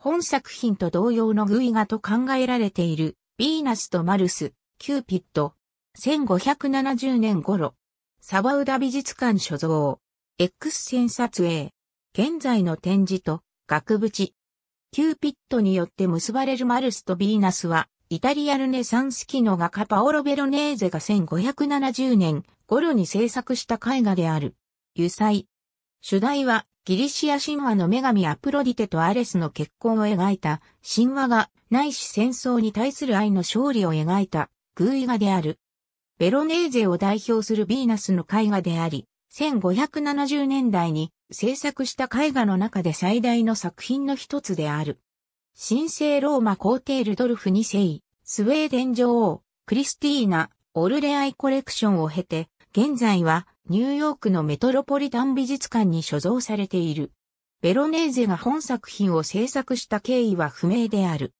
本作品と同様のイ画と考えられている、ヴィーナスとマルス、キューピッド、1570年頃、サバウダ美術館所蔵、X 線撮影、現在の展示と、額縁。キューピッドによって結ばれるマルスとヴィーナスは、イタリアルネサンスキの画家パオロ・ベロネーゼが1570年頃に制作した絵画である。油彩。主題はギリシア神話の女神アプロディテとアレスの結婚を描いた神話がないし戦争に対する愛の勝利を描いた偶意画である。ベロネーゼを代表するヴィーナスの絵画であり、1570年代に制作した絵画の中で最大の作品の一つである。神聖ローマ皇帝ルドルフ2世、スウェーデン女王、クリスティーナ、オルレアイコレクションを経て、現在はニューヨークのメトロポリタン美術館に所蔵されている。ベロネーゼが本作品を制作した経緯は不明である。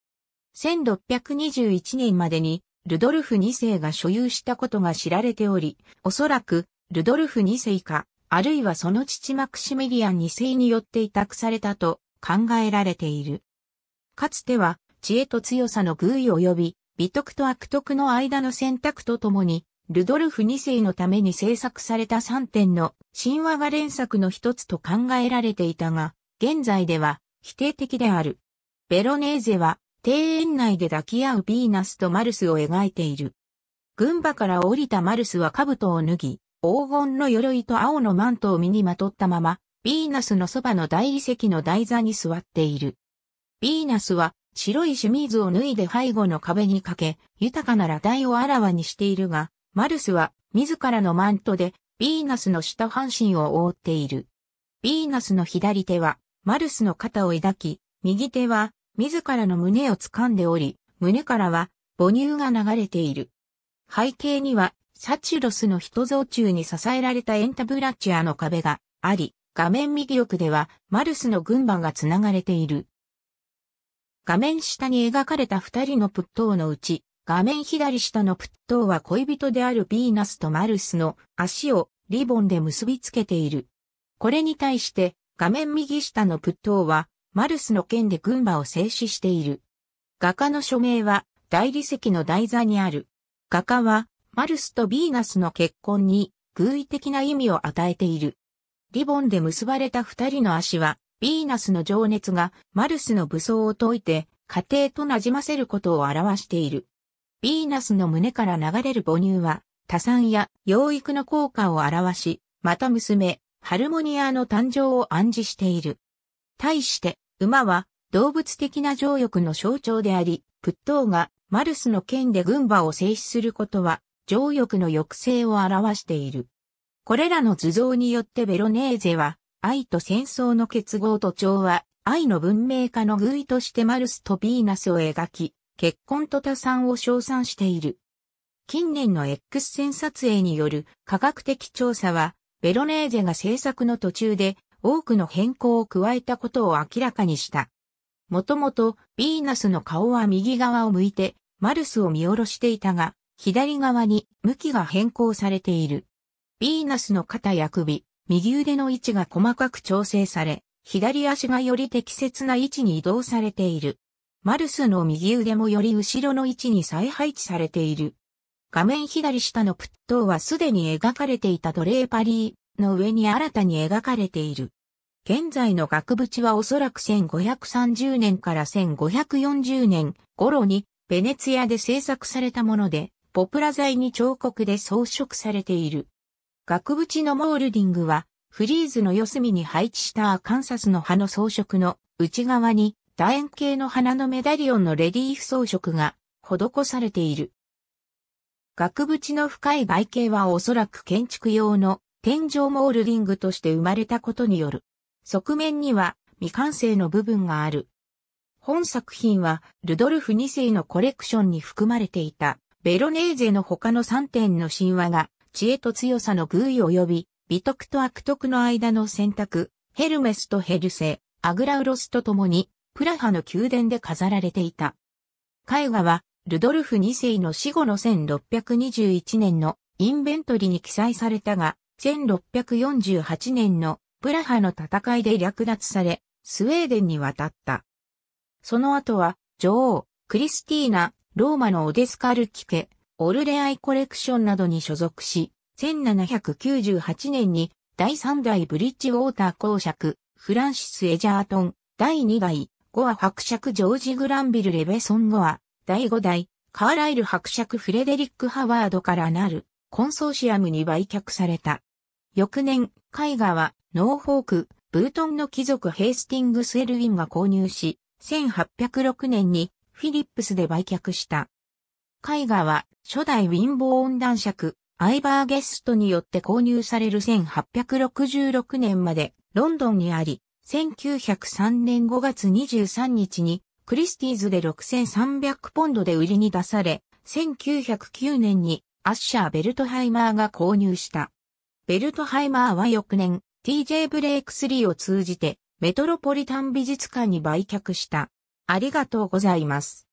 1621年までにルドルフ2世が所有したことが知られており、おそらくルドルフ2世か、あるいはその父マクシミリアン2世によって委託されたと考えられている。かつては知恵と強さの偶意及び美徳と悪徳の間の選択とともにルドルフ2世のために制作された3点の神話が連作の一つと考えられていたが、現在では否定的である。ベロネーゼは庭園内で抱き合うヴィーナスとマルスを描いている。群馬から降りたマルスは兜を脱ぎ、黄金の鎧と青のマントを身にまとったまま、ヴィーナスのそばの大理石の台座に座っている。ヴィーナスは白いシュミーズを脱いで背後の壁にかけ、豊かな裸体をあらわにしているが、マルスは自らのマントでヴィーナスの下半身を覆っている。ヴィーナスの左手はマルスの肩を抱き、右手は自らの胸を掴んでおり、胸からは母乳が流れている。背景にはサチュロスの人像中に支えられたエンタブラチアの壁があり、画面右奥ではマルスの群馬が繋がれている。画面下に描かれた二人のプットーのうち、画面左下のプットーは恋人であるヴィーナスとマルスの足をリボンで結びつけている。これに対して画面右下のプットーはマルスの剣で群馬を静止している。画家の署名は大理石の台座にある。画家はマルスとヴィーナスの結婚に偶意的な意味を与えている。リボンで結ばれた二人の足はヴィーナスの情熱がマルスの武装を解いて家庭となじませることを表している。ヴィーナスの胸から流れる母乳は、多産や養育の効果を表し、また娘、ハルモニアの誕生を暗示している。対して、馬は動物的な情欲の象徴であり、プットーがマルスの剣で群馬を制止することは、情欲の抑制を表している。これらの図像によってベロネーゼは、愛と戦争の結合と調和、愛の文明化の偶意としてマルスとヴィーナスを描き、結婚と多産を称賛している。近年の X 線撮影による科学的調査は、ベロネーゼが制作の途中で多くの変更を加えたことを明らかにした。もともと、ヴィーナスの顔は右側を向いて、マルスを見下ろしていたが、左側に向きが変更されている。ヴィーナスの肩や首、右腕の位置が細かく調整され、左足がより適切な位置に移動されている。マルスの右腕もより後ろの位置に再配置されている。画面左下のプットーはすでに描かれていたドレーパリーの上に新たに描かれている。現在の額縁はおそらく1530年から1540年頃にベネツィアで制作されたもので、ポプラ材に彫刻で装飾されている。額縁のモールディングは、フリーズの四隅に配置したアカンサスの葉の装飾の内側に楕円形の花のメダリオンのレリーフ装飾が施されている。額縁の深い外形はおそらく建築用の天井モールディングとして生まれたことによる。側面には未完成の部分がある。本作品はルドルフ2世のコレクションに含まれていたベロネーゼの他の3点の神話が知恵と強さの偶意及び美徳と悪徳の間の選択、ヘルメスとヘルセ、アグラウロスと共にプラハの宮殿で飾られていた。絵画は、ルドルフ2世の死後の1621年のインベントリに記載されたが、1648年のプラハの戦いで略奪され、スウェーデンに渡った。その後は、女王、クリスティーナ、ローマのオデスカルキケ、オルレアイコレクションなどに所属し、1798年に第3代ブリッジウォーター公爵、フランシス・エジャートン、第2代ゴア伯爵ジョージ・グランビル・レベソン・ゴア、第5代、カーライル伯爵フレデリック・ハワードからなる、コンソーシアムに売却された。翌年、絵画は、ノーフォーク、ブートンの貴族ヘイスティングス・エルウィンが購入し、1806年にフィリップスで売却した。絵画は初代ウィンボーン男爵、アイバーゲストによって購入される1866年までロンドンにあり、1903年5月23日にクリスティーズで6300ポンドで売りに出され、1909年にアッシャー・ベルトハイマーが購入した。ベルトハイマーは翌年 TJ ブレイク3を通じてメトロポリタン美術館に売却した。ありがとうございます。